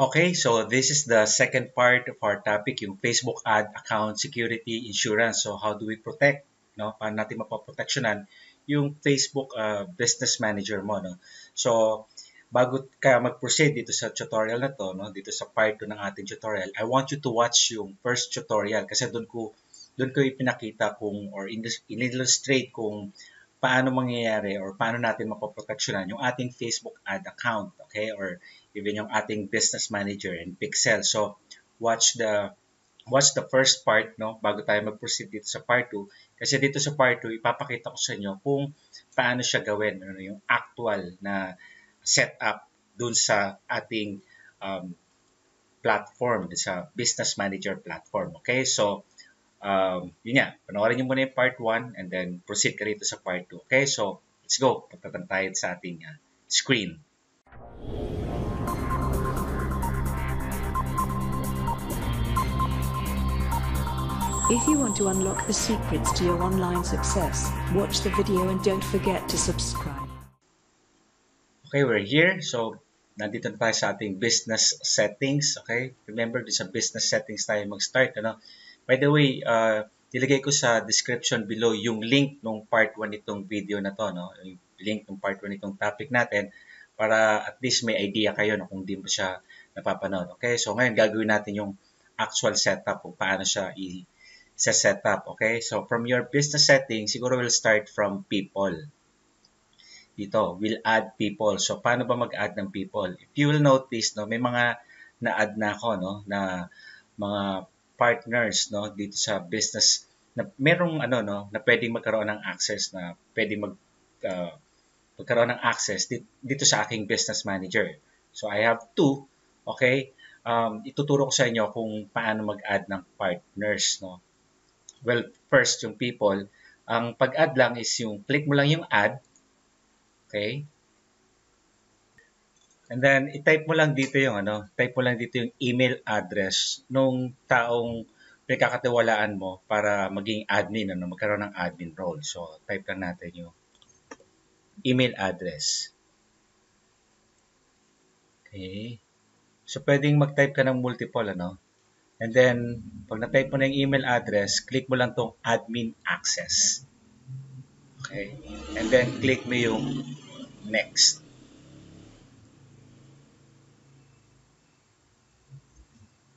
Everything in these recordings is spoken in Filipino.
Okay, so this is the second part of our topic, yung Facebook ad account security insurance. So how do we protect, no? Paano natin mapoproteksyonan yung Facebook uh, business manager mo, no? So bago ka mag-proceed dito sa tutorial na to, no? Dito sa part 2 ng ating tutorial, I want you to watch yung first tutorial kasi doon ko doon ko ipinakita kung or in-illustrate kung paano mangyayari or paano natin mapoproteksyonan yung ating Facebook ad account, okay? Or even yung ating business manager and Pixel. So, watch the watch the first part no bago tayo mag-proceed dito sa part 2 kasi dito sa part 2 ipapakita ko sa inyo kung paano siya gawin ano yung actual na setup dun sa ating um, platform sa business manager platform okay so um, yun nga panoorin niyo muna yung part 1 and then proceed ka dito sa part 2 okay so let's go pagtatang tayo sa ating uh, screen If you want to unlock the secrets to your online success, watch the video and don't forget to subscribe. Okay, we're here. So, nandito na tayo sa ating business settings. Okay? Remember, sa business settings tayo mag-start. Ano? By the way, uh, nilagay ko sa description below yung link ng part 1 nitong video na to. No? Yung link ng part 1 nitong topic natin para at least may idea kayo no, kung di mo siya napapanood. Okay? So, ngayon gagawin natin yung actual setup kung paano siya i- sa setup. Okay? So, from your business setting, siguro we'll start from people. Dito, we'll add people. So, paano ba mag-add ng people? If you will notice, no, may mga na-add na ako, no, na mga partners, no, dito sa business na merong ano no na pwedeng magkaroon ng access na pwedeng mag uh, magkaroon ng access dito, dito sa aking business manager. So I have two, okay? Um, ituturo ko sa inyo kung paano mag-add ng partners, no? Well, first, yung people, ang pag-add lang is yung click mo lang yung add. Okay? And then, i-type mo lang dito yung ano, type mo lang dito yung email address nung taong pinagkakatiwalaan mo para maging admin, ano, magkaroon ng admin role. So, type lang natin yung email address. Okay. So, pwedeng mag-type ka ng multiple, ano? And then, pag na-type mo na yung email address, click mo lang tong admin access. Okay? And then, click mo yung next.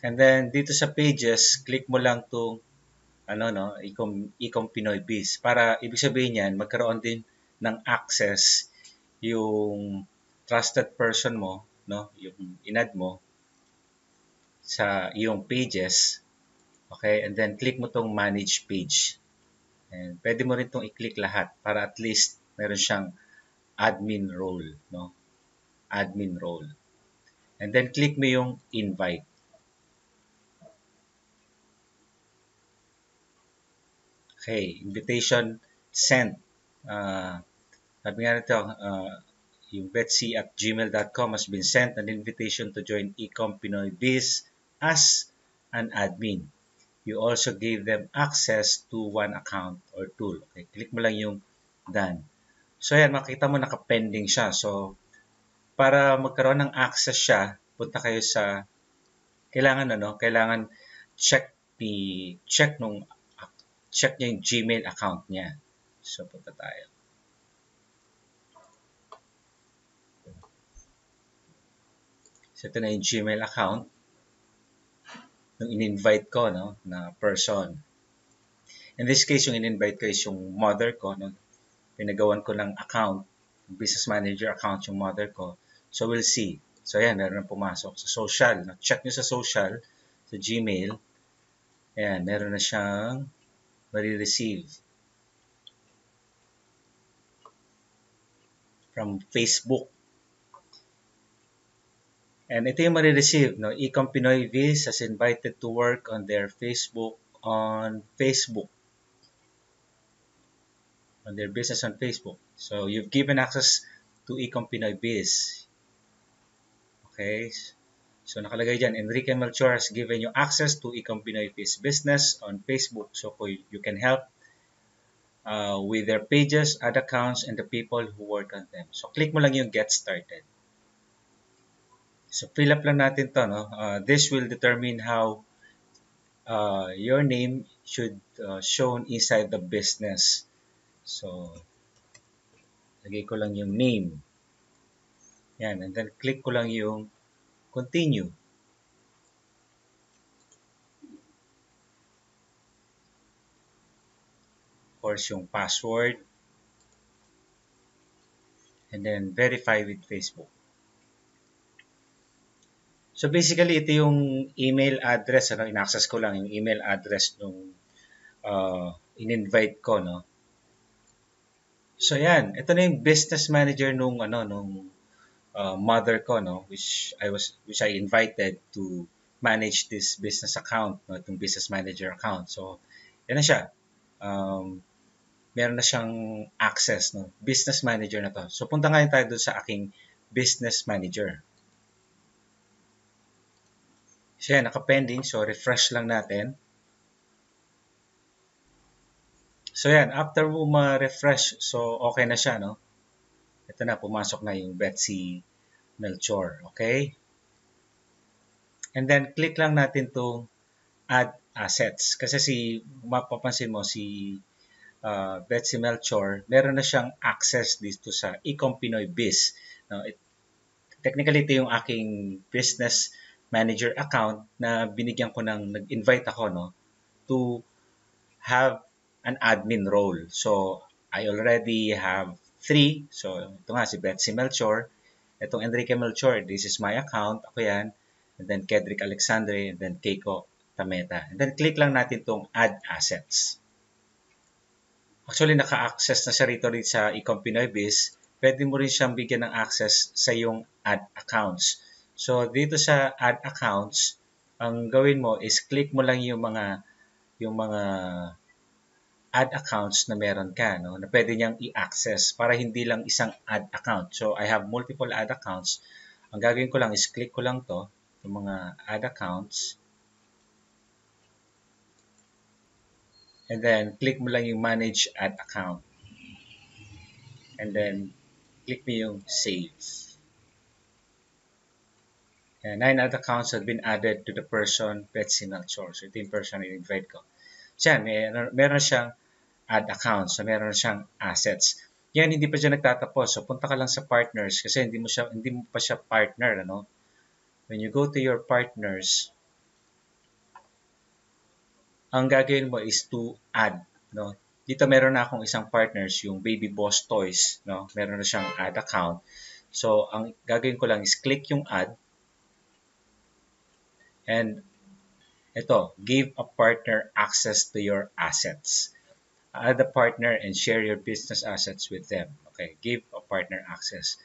And then, dito sa pages, click mo lang tong ano no, Ecom, Ecom Pinoy Biz. Para, ibig sabihin yan, magkaroon din ng access yung trusted person mo, no, yung inad mo, sa iyong pages. Okay? And then click mo tong manage page. And pwede mo rin tong i-click lahat para at least meron siyang admin role, no? Admin role. And then click mo yung invite. Okay, invitation sent. Uh, sabi nga nito, uh, yung betsy at gmail.com has been sent an invitation to join Ecom Pinoy Biz as an admin. You also gave them access to one account or tool. Okay, click mo lang yung done. So ayan, makita mo naka-pending siya. So para magkaroon ng access siya, punta kayo sa kailangan ano, kailangan check the check nung check niya yung Gmail account niya. So punta tayo. So ito na yung Gmail account yung in-invite ko no, na person. In this case, yung in-invite ko is yung mother ko. No? Pinagawan ko ng account, business manager account yung mother ko. So, we'll see. So, ayan, meron na pumasok sa social. No? Check niyo sa social, sa Gmail. Ayan, meron na siyang marireceive. From Facebook. And ito yung marireceive, no? Ecom Pinoy Viz has invited to work on their Facebook, on Facebook. On their business on Facebook. So, you've given access to Ecom Pinoy Biz. Okay? So, nakalagay dyan, Enrique Melchor has given you access to Ecom Pinoy Biz business on Facebook. So, you can help uh, with their pages, ad accounts, and the people who work on them. So, click mo lang yung Get Started. So, fill up lang natin to, no? Uh, this will determine how uh, your name should uh, shown inside the business. So, lagay ko lang yung name. Yan, and then click ko lang yung continue. Of course, yung password. And then verify with Facebook. So basically, ito yung email address, ano, in-access ko lang yung email address nung uh, in-invite ko, no? So yan, ito na yung business manager nung ano nung uh, mother ko no which I was which I invited to manage this business account no itong business manager account. So yan na siya. Um, meron na siyang access no business manager na to. So punta ngayon tayo doon sa aking business manager. Siya, naka-pending. So, refresh lang natin. So, yan. After mo ma-refresh, so okay na siya, no? Ito na, pumasok na yung Betsy Melchor. Okay? And then, click lang natin itong Add Assets. Kasi si, mapapansin mo, si uh, Betsy Melchor, meron na siyang access dito sa Ecom Pinoy Biz. No, it, technically, ito yung aking business manager account na binigyan ko ng nag-invite ako no to have an admin role. So I already have three. So ito nga si Betsy Melchor, itong Enrique Melchor, this is my account, ako yan. And then Kedrick Alexandre, and then Keiko Tameta. And then click lang natin tong add assets. Actually, naka-access na siya rito rin sa Ecom Pinoy Biz. Pwede mo rin siyang bigyan ng access sa yung ad accounts. So, dito sa add accounts, ang gawin mo is click mo lang yung mga yung mga ad accounts na meron ka, no? na pwede niyang i-access para hindi lang isang ad account. So, I have multiple ad accounts. Ang gagawin ko lang is click ko lang to, yung mga ad accounts. And then, click mo lang yung manage ad account. And then, click mo yung save. Uh, nine ad accounts have been added to the person pet signature. So, ito yung person na invite ko. So, yan, meron, siyang ad accounts. So, meron siyang assets. Yan, hindi pa siya nagtatapos. So, punta ka lang sa partners kasi hindi mo, siya, hindi mo pa siya partner. Ano? When you go to your partners, ang gagawin mo is to add. No? Dito meron na akong isang partners, yung Baby Boss Toys. No? Meron na siyang ad account. So, ang gagawin ko lang is click yung add And ito, give a partner access to your assets. Add a partner and share your business assets with them. Okay, give a partner access.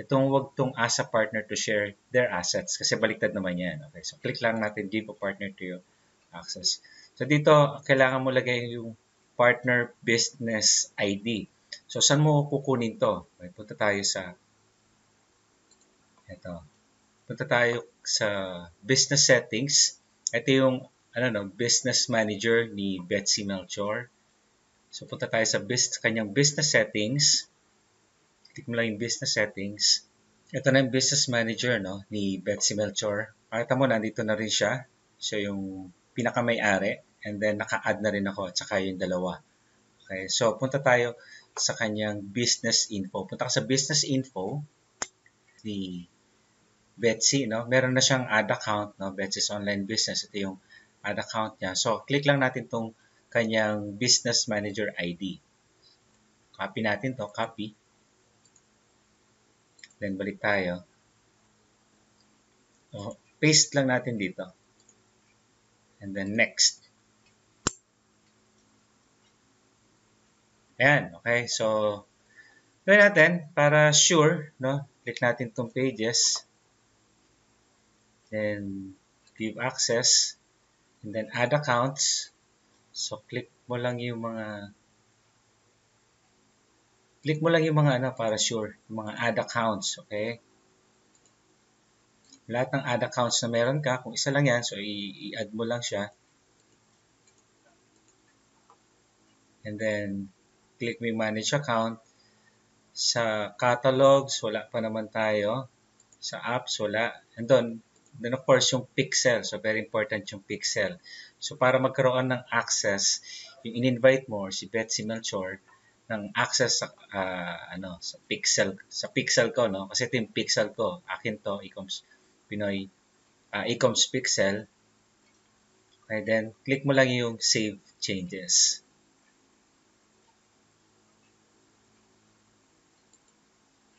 Itong wag tong as a partner to share their assets kasi baliktad naman yan. Okay, so click lang natin give a partner to you access. So dito, kailangan mo lagay yung partner business ID. So saan mo kukunin to? Okay, punta tayo sa ito punta tayo sa business settings. Ito yung ano no, business manager ni Betsy Melchor. So punta tayo sa best kanyang business settings. Click mo lang yung business settings. Ito na yung business manager no ni Betsy Melchor. Pakita mo nandito na rin siya. Siya yung pinaka-may-ari and then naka-add na rin ako at saka yung dalawa. Okay, so punta tayo sa kanyang business info. Punta ka sa business info ni Betsy, no? Meron na siyang ad account, no? Betsy's Online Business. Ito yung ad account niya. So, click lang natin tong kanyang Business Manager ID. Copy natin to, copy. Then, balik tayo. So, paste lang natin dito. And then, next. Ayan, okay. So, gawin natin para sure, no? Click natin tong pages then give access, and then add accounts. So, click mo lang yung mga click mo lang yung mga ano para sure, yung mga add accounts, okay? Lahat ng add accounts na meron ka, kung isa lang yan, so i-add mo lang siya. And then, click me manage account. Sa catalogs, wala pa naman tayo. Sa apps, wala. And doon, Then of course, yung pixel. So very important yung pixel. So para magkaroon ng access, yung in-invite mo si Betsy Melchor ng access sa uh, ano sa pixel sa pixel ko no kasi ito yung pixel ko akin to Ecoms Pinoy uh, Ecoms Pixel and then click mo lang yung save changes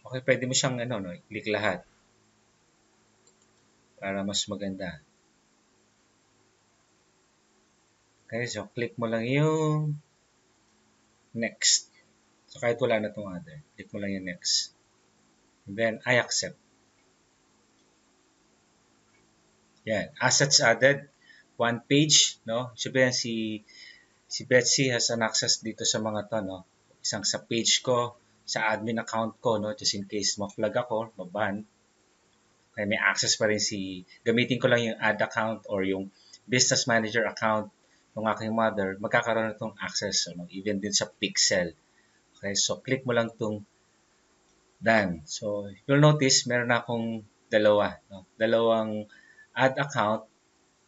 okay pwede mo siyang ano no click lahat para mas maganda. Okay, so click mo lang yung next. So kahit wala na itong other, click mo lang yung next. And then I accept. Yan, assets added, one page, no? Sabihin si si Betsy has an access dito sa mga to, no? Isang sa page ko, sa admin account ko, no? Just in case ma-flag ako, maban, Okay, may access pa rin si, gamitin ko lang yung ad account or yung business manager account ng aking mother, magkakaroon na itong access, ano, even din sa pixel. Okay, so click mo lang itong done. So, you'll notice, meron na akong dalawa, no? dalawang ad account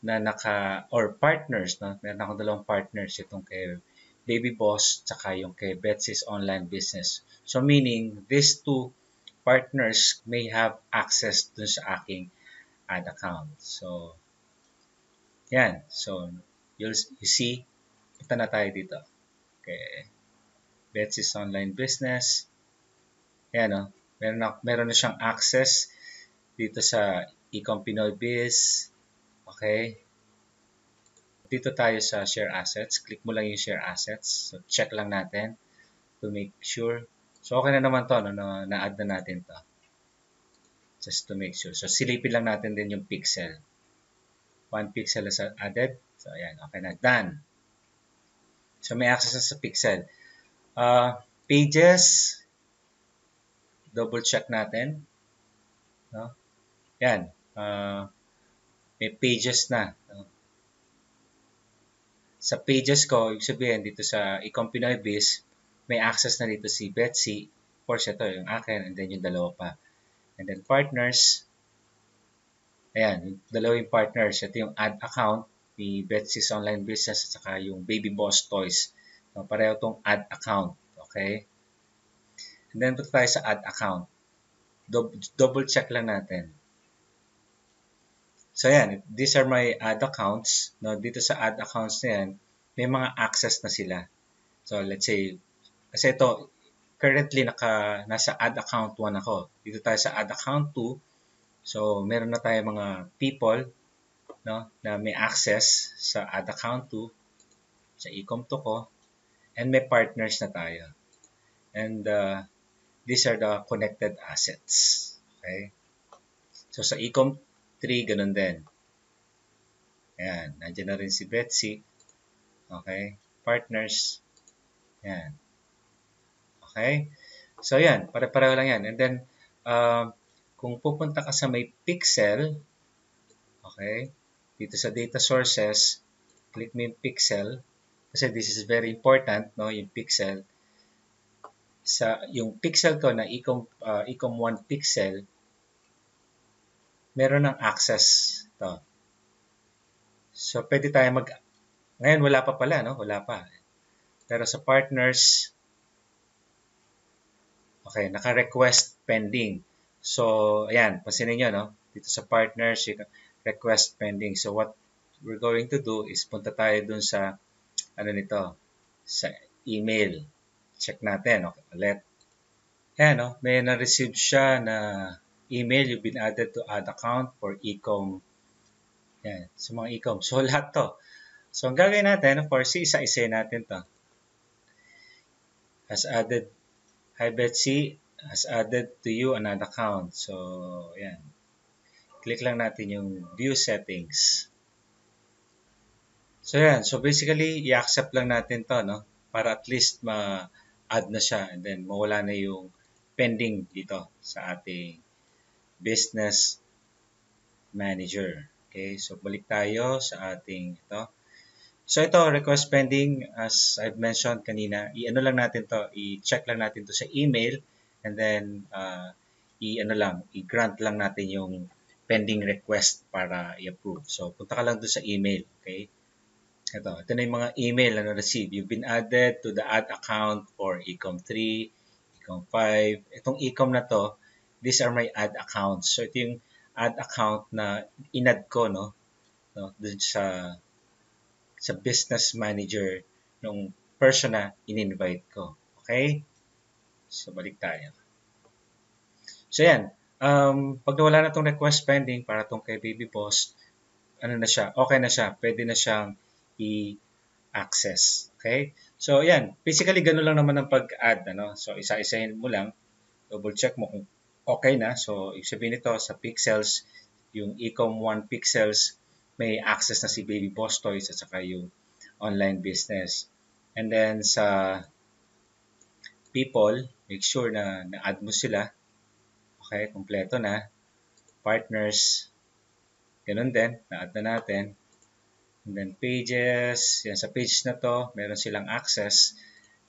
na naka, or partners, no? meron akong dalawang partners, itong kay Baby Boss, tsaka yung kay Betsy's Online Business. So, meaning, these two partners may have access dun sa aking ad account. So, yan. So, you'll, you see, ito na tayo dito. Okay. Betsy's online business. Ayan, no? Oh. meron, na, meron na siyang access dito sa Ecom Pinoy Biz. Okay. Dito tayo sa share assets. Click mo lang yung share assets. So, check lang natin to make sure So, okay na naman to. No? Na-add na natin to. Just to make sure. So, silipin lang natin din yung pixel. One pixel is added. So, ayan. Okay na. Done. So, may access sa pixel. Uh, pages. Double check natin. No? Yan. Uh, may pages na. No? Sa pages ko, ibig sabihin dito sa Ecompinoy base, may access na dito si Betsy. Of course, ito yung akin and then yung dalawa pa. And then partners. Ayan, dalawang partners. Ito yung ad account ni Betsy's Online Business at saka yung Baby Boss Toys. So, pareho tong ad account. Okay? And then, punta tayo sa ad account. Double check lang natin. So, ayan. These are my ad accounts. No, dito sa ad accounts na yan, may mga access na sila. So, let's say, kasi ito, currently naka, nasa ad account 1 ako. Dito tayo sa ad account 2. So, meron na tayo mga people no, na may access sa ad account 2, sa ecom compto ko, and may partners na tayo. And uh, these are the connected assets. Okay? So, sa ecom 3, ganun din. Ayan, nandiyan na rin si Betsy. Okay? Partners. Ayan. Okay? So yan, pare-pareho lang yan. And then, uh, kung pupunta ka sa may pixel, okay, dito sa data sources, click mo yung pixel, kasi this is very important, no, yung pixel. Sa, yung pixel ko na ecom, uh, ecom 1 pixel, meron ng access to. So, pwede tayo mag... Ngayon, wala pa pala, no? Wala pa. Pero sa partners, Okay, naka-request pending. So, ayan, pansinin niyo no? Dito sa partners, request pending. So, what we're going to do is punta tayo dun sa, ano nito, sa email. Check natin, okay, let. Ayan, no? May na-receive siya na email, you've been added to add account for ecom. Ayan, sa so, mga com So, lahat to. So, ang gagawin natin, of course, isa-isa natin to. Has added Hi Betsy, has added to you another account. So, yan. Click lang natin yung view settings. So, yan. So, basically, i-accept lang natin to, no? Para at least ma-add na siya and then mawala na yung pending dito sa ating business manager. Okay? So, balik tayo sa ating ito. So ito, request pending, as I've mentioned kanina, i-ano lang natin to, i-check lang natin to sa email, and then uh, i-ano lang, i-grant lang natin yung pending request para i-approve. So punta ka lang doon sa email, okay? Ito, ito na yung mga email na na-receive. You've been added to the ad account for Ecom 3, Ecom 5. Itong Ecom na to, these are my ad accounts. So ito yung ad account na inad ko, no? no? Doon sa sa business manager ng person na in-invite ko. Okay? So, balik tayo. So, yan. Um, pag nawala na itong request pending para itong kay Baby Boss, ano na siya, okay na siya, pwede na siyang i-access. Okay? So, yan. Basically, gano'n lang naman ang pag-add. Ano? So, isa-isahin mo lang. Double check mo kung okay na. So, ibig sabihin nito, sa pixels, yung ECOM 1 pixels, may access na si Baby Boss Toys at saka yung online business. And then sa people, make sure na na-add mo sila. Okay, kompleto na. Partners, ganun din, na-add na natin. And then pages, yan sa page na to, meron silang access.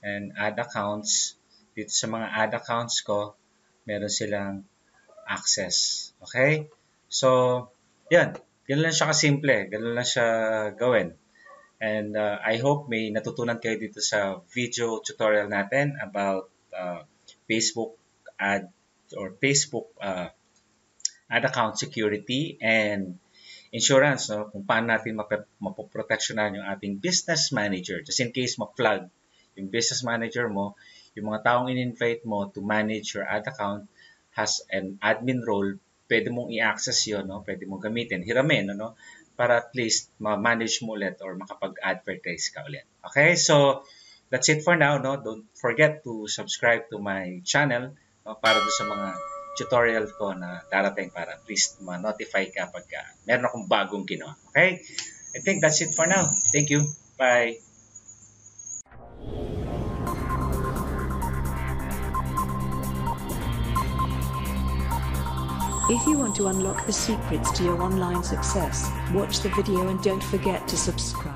And add accounts, dito sa mga add accounts ko, meron silang access. Okay? So, yan. Ganun lang siya kasimple. Ganun lang siya gawin. And uh, I hope may natutunan kayo dito sa video tutorial natin about uh, Facebook ad or Facebook uh, ad account security and insurance. No? Kung paano natin map- mapoproteksyonan yung ating business manager. Just in case ma flag yung business manager mo, yung mga taong in-invite mo to manage your ad account has an admin role pwede mong i-access 'yon, no? pwede mong gamitin, hiramin, no? para at least ma-manage mo ulit or makapag-advertise ka ulit. Okay, so that's it for now. No? Don't forget to subscribe to my channel no? para do sa mga tutorial ko na darating para at least ma-notify ka pagka uh, meron akong bagong ginawa. Okay? I think that's it for now. Thank you. Bye. If you want to unlock the secrets to your online success, watch the video and don't forget to subscribe.